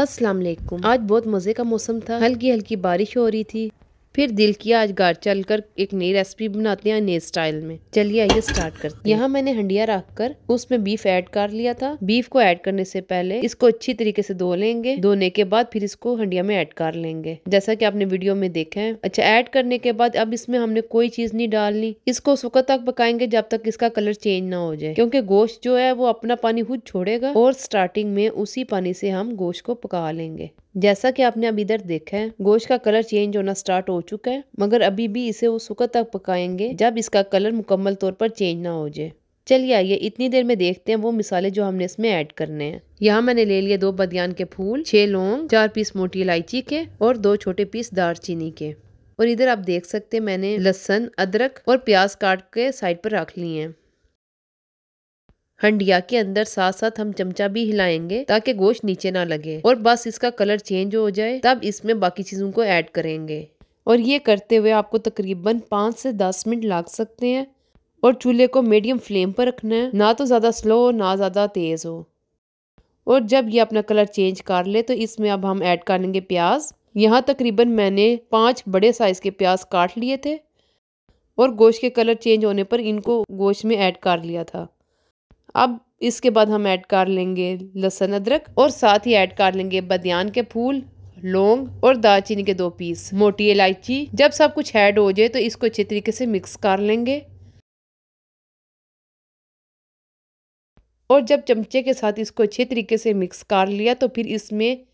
अस्सलाम वालेकुम आज बहुत मज़े का मौसम था हल्की हल्की बारिश हो रही थी फिर दिल किया आज घर चल कर एक नई रेसिपी बनाते हैं नए स्टाइल में चलिए आइए स्टार्ट करते हैं यहाँ मैंने हंडिया रख कर उसमें बीफ ऐड कर लिया था बीफ को ऐड करने से पहले इसको अच्छी तरीके से धो लेंगे धोने के बाद फिर इसको हंडिया में ऐड कर लेंगे जैसा की आपने वीडियो में देखा है अच्छा ऐड करने के बाद अब इसमें हमने कोई चीज नहीं डालनी इसको उस वक्त तक पकाएंगे जब तक इसका कलर चेंज ना हो जाए क्योंकि गोश्त जो है वो अपना पानी खुद छोड़ेगा और स्टार्टिंग में उसी पानी से हम गोश्त को पका लेंगे जैसा कि आपने अभी इधर देखा है गोश्त का कलर चेंज होना स्टार्ट हो चुका है मगर अभी भी इसे उस वक्त तक पकाएंगे जब इसका कलर मुकम्मल तौर पर चेंज ना हो जाए चलिए आइए इतनी देर में देखते हैं वो मिसाले जो हमने इसमें ऐड करने हैं यहाँ मैंने ले लिए दो बदियान के फूल छह लौंग चार पीस मोटी इलायची के और दो छोटे पीस दारचीनी के और इधर आप देख सकते हैं मैंने लहसन अदरक और प्याज काट के साइड पर रख लिए हैं हंडिया के अंदर साथ साथ हम चमचा भी हिलाएंगे ताकि गोश्त नीचे ना लगे और बस इसका कलर चेंज हो जाए तब इसमें बाकी चीज़ों को ऐड करेंगे और ये करते हुए आपको तकरीबन पाँच से दस मिनट लग सकते हैं और चूल्हे को मीडियम फ्लेम पर रखना है ना तो ज़्यादा स्लो हो ना ज़्यादा तेज़ हो और जब ये अपना कलर चेंज कर ले तो इसमें अब हम ऐड करेंगे प्याज यहाँ तकरीबन मैंने पाँच बड़े साइज़ के प्याज काट लिए थे और गोश्त के कलर चेंज होने पर इनको गोश्त में ऐड कर लिया था अब इसके बाद हम ऐड कर लेंगे लहसुन अदरक और साथ ही ऐड कर लेंगे बदयान के फूल लौंग और दालचीनी के दो पीस मोटी इलायची जब सब कुछ ऐड हो जाए तो इसको अच्छे तरीके से मिक्स कर लेंगे और जब चमचे के साथ इसको अच्छे तरीके से मिक्स कर लिया तो फिर इसमें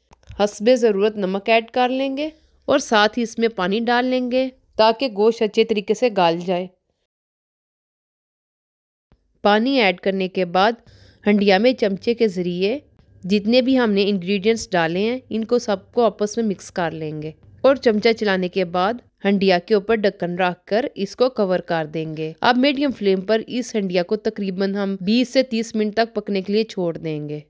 हसबे ज़रूरत नमक ऐड कर लेंगे और साथ ही इसमें पानी डाल लेंगे ताकि गोश्त अच्छे तरीके से गाल जाए पानी ऐड करने के बाद हंडिया में चमचे के ज़रिए जितने भी हमने इंग्रेडिएंट्स डाले हैं इनको सबको आपस में मिक्स कर लेंगे और चमचा चलाने के बाद हंडिया के ऊपर ढक्कन कर इसको कवर कर देंगे अब मीडियम फ्लेम पर इस हंडिया को तकरीबन हम 20 से 30 मिनट तक पकने के लिए छोड़ देंगे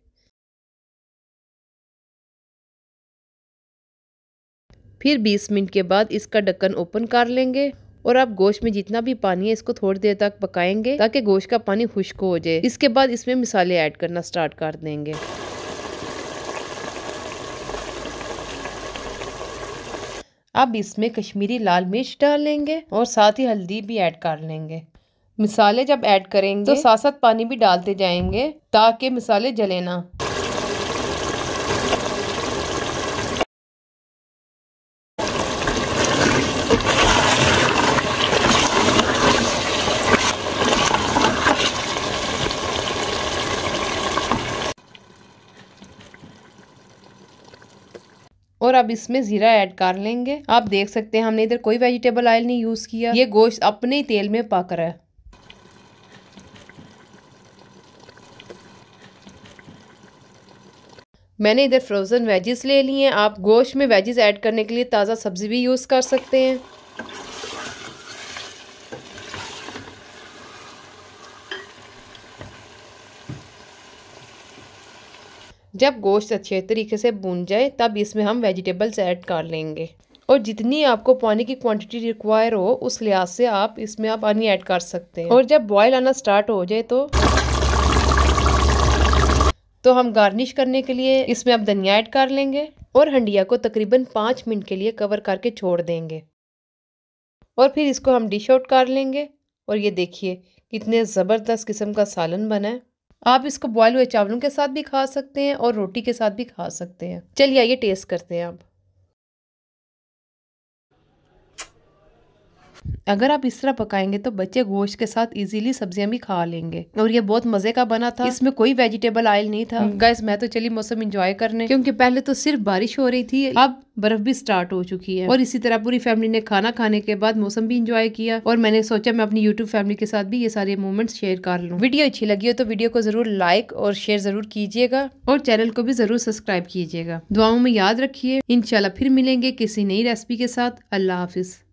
फिर 20 मिनट के बाद इसका ढक्कन ओपन कर लेंगे और आप गोश्त में जितना भी पानी है इसको थोड़ी देर तक पकाएंगे ताकि गोश्त का पानी खुश्क हो जाए इसके बाद इसमें मिसाले ऐड करना स्टार्ट कर देंगे अब इसमें कश्मीरी लाल मिर्च डाल लेंगे और साथ ही हल्दी भी ऐड कर लेंगे मिसाले जब ऐड करेंगे तो साथ साथ पानी भी डालते जाएंगे ताकि मिसाले जले ना और अब इसमें जीरा ऐड कर लेंगे आप देख सकते हैं हमने इधर कोई वेजिटेबल ऑयल नहीं यूज़ किया ये गोश्त अपने ही तेल में पक रहा है मैंने इधर फ्रोज़न वेजेस ले ली हैं आप गोश्त में वेजेस ऐड करने के लिए ताज़ा सब्ज़ी भी यूज़ कर सकते हैं जब गोश्त अच्छे तरीके से भून जाए तब इसमें हम वेजिटेबल्स ऐड कर लेंगे और जितनी आपको पानी की क्वांटिटी रिक्वायर हो उस लिहाज से आप इसमें आप पानी ऐड कर सकते हैं और जब बॉयल आना स्टार्ट हो जाए तो तो हम गार्निश करने के लिए इसमें आप धनिया ऐड कर लेंगे और हंडिया को तकरीबन पाँच मिनट के लिए कवर करके छोड़ देंगे और फिर इसको हम डिश आउट कर लेंगे और ये देखिए कितने ज़बरदस्त किस्म का सालन बना है आप इसको बॉयल हुए चावलों के साथ भी खा सकते हैं और रोटी के साथ भी खा सकते हैं चलिए आइए टेस्ट करते हैं आप अगर आप इस तरह पकाएंगे तो बच्चे गोश्त के साथ इजीली सब्जियां भी खा लेंगे और ये बहुत मजे का बना था इसमें कोई वेजिटेबल ऑयल नहीं था गैस मैं तो चली मौसम इंजॉय करने क्योंकि पहले तो सिर्फ बारिश हो रही थी अब बर्फ भी स्टार्ट हो चुकी है और इसी तरह पूरी फैमिली ने खाना खाने के बाद मौसम भी इंजॉय किया और मैंने सोचा मैं अपनी यूट्यूब फैमिली के साथ भी ये सारे मोमेंट्स शेयर कर लूँ वीडियो अच्छी लगी हो तो वीडियो को जरूर लाइक और शेयर जरूर कीजिएगा और चैनल को भी जरूर सब्सक्राइब कीजिएगा दुआओं में याद रखिये इनशाला फिर मिलेंगे किसी नई रेसिपी के साथ अल्लाह हाफिज़